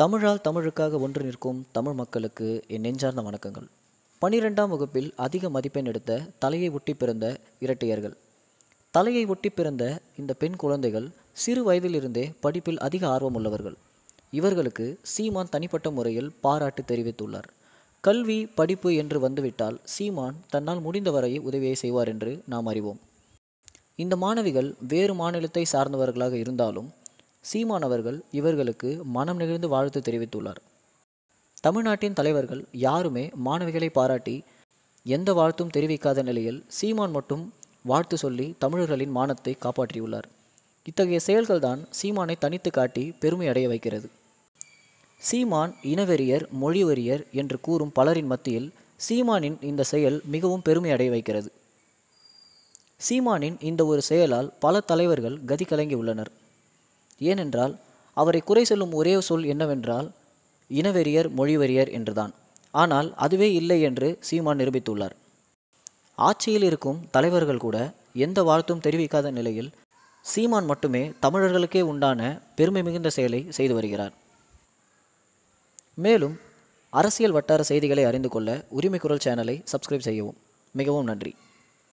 தமிழால் தமிழுக்காக ஒன்று நிற்கும் தமிழ் மக்களுக்கு என் நெஞ்சார்ந்த வணக்கங்கள் பனிரெண்டாம் வகுப்பில் அதிக மதிப்பெண் எடுத்த தலையை ஒட்டி பிறந்த இரட்டையர்கள் தலையை ஒட்டி பிறந்த இந்த பெண் குழந்தைகள் சிறு வயதிலிருந்தே படிப்பில் அதிக ஆர்வம் உள்ளவர்கள் இவர்களுக்கு சீமான் தனிப்பட்ட முறையில் பாராட்டு தெரிவித்துள்ளார் கல்வி படிப்பு என்று வந்துவிட்டால் சீமான் தன்னால் முடிந்தவரை உதவியை செய்வார் என்று நாம் அறிவோம் இந்த மாணவிகள் வேறு மாநிலத்தை சார்ந்தவர்களாக இருந்தாலும் சீமானவர்கள் இவர்களுக்கு மனம் நெகிழ்ந்து வாழ்த்து தெரிவித்துள்ளார் தமிழ்நாட்டின் தலைவர்கள் யாருமே மாணவிகளை பாராட்டி எந்த வாழ்த்தும் தெரிவிக்காத நிலையில் சீமான் மட்டும் வாழ்த்து சொல்லி தமிழர்களின் மானத்தை காப்பாற்றியுள்ளார் இத்தகைய செயல்கள்தான் சீமானை தனித்து காட்டி பெருமை அடைய வைக்கிறது சீமான் இனவெறியர் மொழிவெறியர் என்று கூறும் பலரின் மத்தியில் சீமானின் இந்த செயல் மிகவும் பெருமை அடைய வைக்கிறது சீமானின் இந்த ஒரு செயலால் பல தலைவர்கள் கதி கலங்கியுள்ளனர் ஏனென்றால் அவரை குறை சொல்லும் ஒரே சொல் என்னவென்றால் இனவெறியர் மொழிவெறியர் என்றுதான் ஆனால் அதுவே இல்லை என்று சீமான் நிரூபித்துள்ளார் ஆட்சியில் இருக்கும் தலைவர்கள் கூட எந்த வாழ்த்தும் தெரிவிக்காத நிலையில் சீமான் மட்டுமே தமிழர்களுக்கே உண்டான பெருமை மிகுந்த செயலை செய்து வருகிறார் மேலும் அரசியல் வட்டார செய்திகளை அறிந்து கொள்ள உரிமை குரல் சேனலை சப்ஸ்கிரைப் செய்யவும் மிகவும் நன்றி